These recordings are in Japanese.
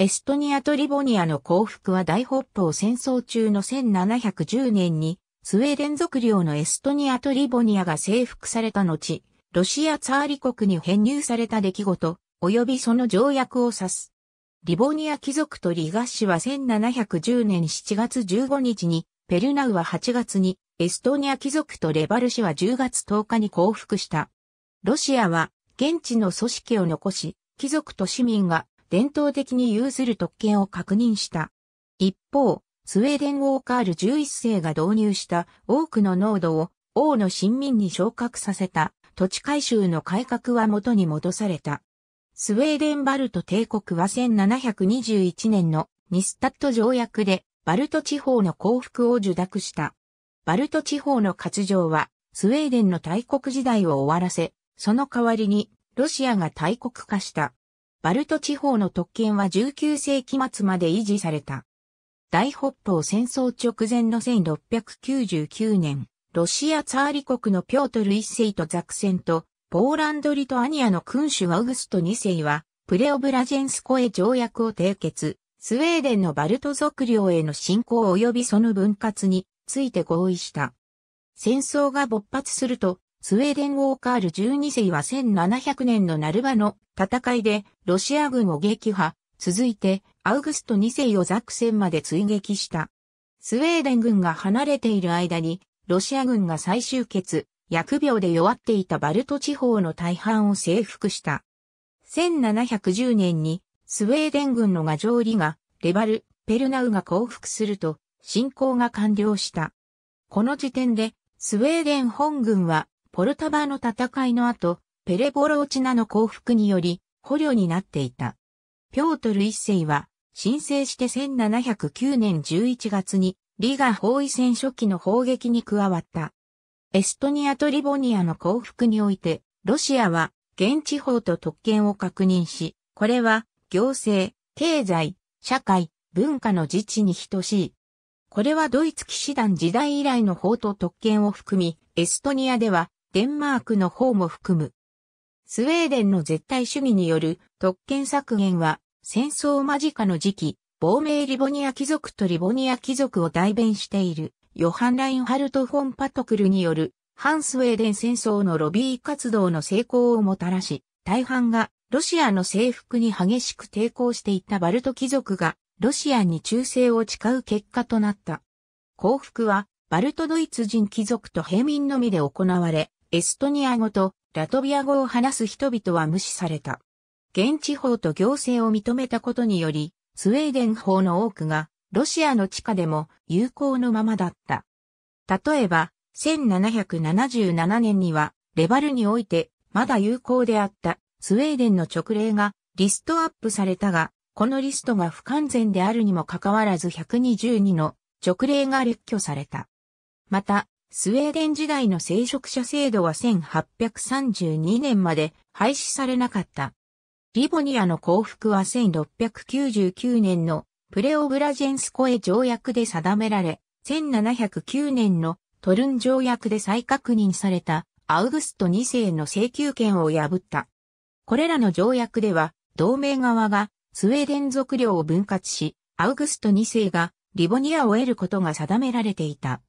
エストニアとリボニアの降伏は大北方戦争中の1710年に、スウェーデン属領のエストニアとリボニアが征服された後、ロシアツァーリ国に編入された出来事、及びその条約を指す。リボニア貴族とリガッシュは1710年7月15日に、ペルナウは8月に、エストニア貴族とレバル氏は10月10日に降伏した。ロシアは、現地の組織を残し、貴族と市民が伝統的に有する特権を確認した。一方、スウェーデン王カール11世が導入した多くの濃度を王の親民に昇格させた土地改修の改革は元に戻された。スウェーデンバルト帝国は1721年のニスタット条約でバルト地方の降伏を受諾した。バルト地方の割譲はスウェーデンの大国時代を終わらせ、その代わりにロシアが大国化した。バルト地方の特権は19世紀末まで維持された。大北方戦争直前の1699年、ロシアツァーリ国のピョートル一世とザクセンと、ポーランドリトアニアの君主ワウグスト二世は、プレオブラジェンスコへ条約を締結、スウェーデンのバルト族領への侵攻及びその分割について合意した。戦争が勃発すると、スウェーデンウォーカール12世は1700年のナルバの戦いでロシア軍を撃破、続いてアウグスト2世をザクセンまで追撃した。スウェーデン軍が離れている間に、ロシア軍が再集結、薬病で弱っていたバルト地方の大半を征服した。1710年にスウェーデン軍のガジョーリがレバル、ペルナウが降伏すると侵攻が完了した。この時点でスウェーデン本軍はポルタバの戦いの後、ペレボローチナの降伏により捕虜になっていた。ピョートル一世は、申請して1709年11月に、リガ包囲戦初期の砲撃に加わった。エストニアとリボニアの降伏において、ロシアは、現地法と特権を確認し、これは、行政、経済、社会、文化の自治に等しい。これはドイツ騎士団時代以来の法と特権を含み、エストニアではデンマークの方も含む。スウェーデンの絶対主義による特権削減は戦争間近の時期、亡命リボニア貴族とリボニア貴族を代弁しているヨハン・ラインハルト・フォン・パトクルによる反スウェーデン戦争のロビー活動の成功をもたらし、大半がロシアの征服に激しく抵抗していたバルト貴族がロシアに忠誠を誓う結果となった。降伏はバルトドイツ人貴族と平民のみで行われ、エストニア語とラトビア語を話す人々は無視された。現地法と行政を認めたことにより、スウェーデン法の多くがロシアの地下でも有効のままだった。例えば、1777年にはレバルにおいてまだ有効であったスウェーデンの直令がリストアップされたが、このリストが不完全であるにもかかわらず122の直令が列挙された。また、スウェーデン時代の聖職者制度は1832年まで廃止されなかった。リボニアの降伏は1699年のプレオブラジェンスコエ条約で定められ、1709年のトルン条約で再確認されたアウグスト2世の請求権を破った。これらの条約では、同盟側がスウェーデン属領を分割し、アウグスト2世がリボニアを得ることが定められていた。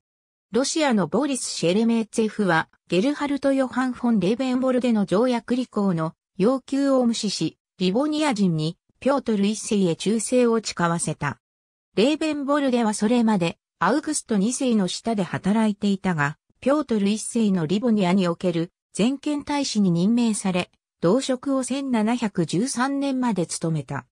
ロシアのボリス・シェレメーツェフは、ゲルハルト・ヨハン・フォン・レーベンボルデの条約履行の要求を無視し、リボニア人にピョートル一世へ忠誠を誓わせた。レーベンボルデはそれまで、アウグスト二世の下で働いていたが、ピョートル一世のリボニアにおける全権大使に任命され、同職を1713年まで務めた。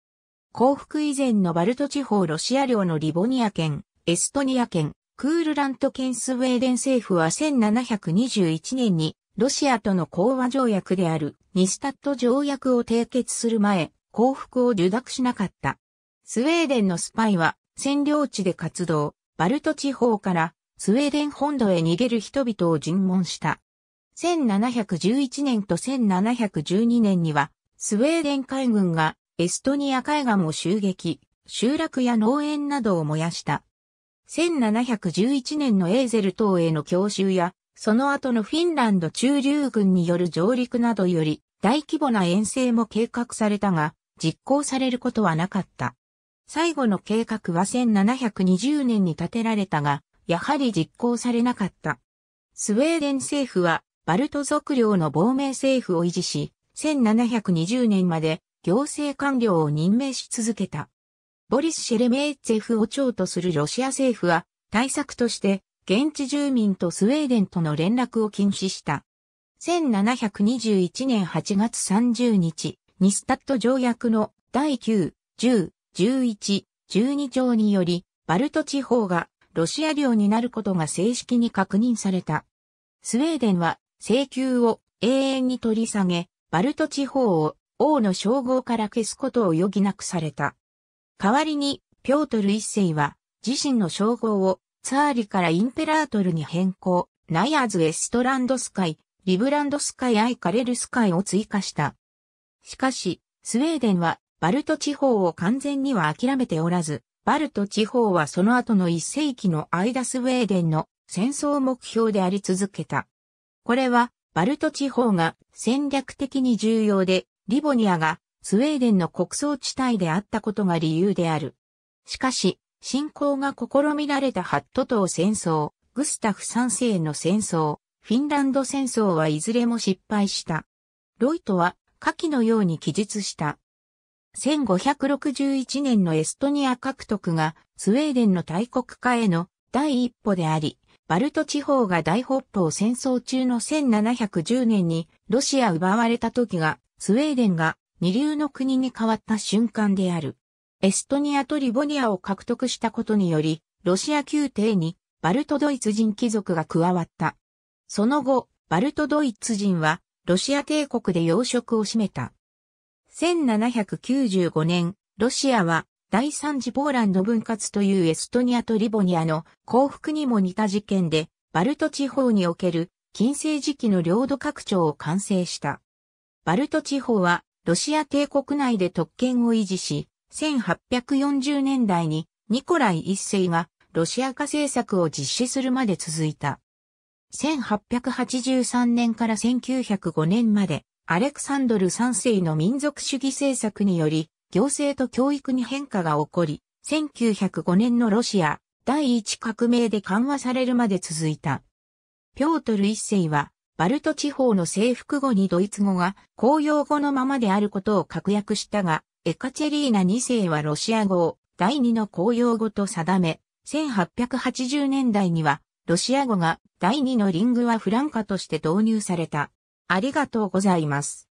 幸福以前のバルト地方ロシア領のリボニア県、エストニア県、クールラント県スウェーデン政府は1721年にロシアとの講和条約であるニスタット条約を締結する前、降伏を受諾しなかった。スウェーデンのスパイは占領地で活動、バルト地方からスウェーデン本土へ逃げる人々を尋問した。1711年と1712年には、スウェーデン海軍がエストニア海岸を襲撃、集落や農園などを燃やした。1711年のエーゼル島への強襲や、その後のフィンランド駐留軍による上陸などより、大規模な遠征も計画されたが、実行されることはなかった。最後の計画は1720年に立てられたが、やはり実行されなかった。スウェーデン政府は、バルト族領の亡命政府を維持し、1720年まで行政官僚を任命し続けた。ボリス・シェレメーツェフを長とするロシア政府は、対策として、現地住民とスウェーデンとの連絡を禁止した。1721年8月30日、ニスタット条約の第9、10、11、12条により、バルト地方がロシア領になることが正式に確認された。スウェーデンは請求を永遠に取り下げ、バルト地方を王の称号から消すことを余儀なくされた。代わりに、ピョートル一世は、自身の称号を、ツァーリからインペラートルに変更、ナイアーズ・エストランドスカイ、リブランドスカイ・アイ・カレルスカイを追加した。しかし、スウェーデンは、バルト地方を完全には諦めておらず、バルト地方はその後の一世紀の間スウェーデンの戦争目標であり続けた。これは、バルト地方が戦略的に重要で、リボニアがスウェーデンの国葬地帯であったことが理由である。しかし、侵攻が試みられたハット島戦争、グスタフ3世の戦争、フィンランド戦争はいずれも失敗した。ロイトは下記のように記述した。1561年のエストニア獲得がスウェーデンの大国化への第一歩であり、バルト地方が大北方戦争中の1710年にロシア奪われた時がスウェーデンが二流の国に変わった瞬間である。エストニアとリボニアを獲得したことにより、ロシア宮廷にバルトドイツ人貴族が加わった。その後、バルトドイツ人はロシア帝国で養殖を占めた。1795年、ロシアは第三次ポーランド分割というエストニアとリボニアの幸福にも似た事件で、バルト地方における近世時期の領土拡張を完成した。バルト地方はロシア帝国内で特権を維持し、1840年代にニコライ一世がロシア化政策を実施するまで続いた。1883年から1905年まで、アレクサンドル三世の民族主義政策により、行政と教育に変化が起こり、1905年のロシア第一革命で緩和されるまで続いた。ピョートル一世はバルト地方の征服後にドイツ語が公用語のままであることを確約したが、エカチェリーナ2世はロシア語を第2の公用語と定め、1880年代にはロシア語が第2のリングはフランカとして導入された。ありがとうございます。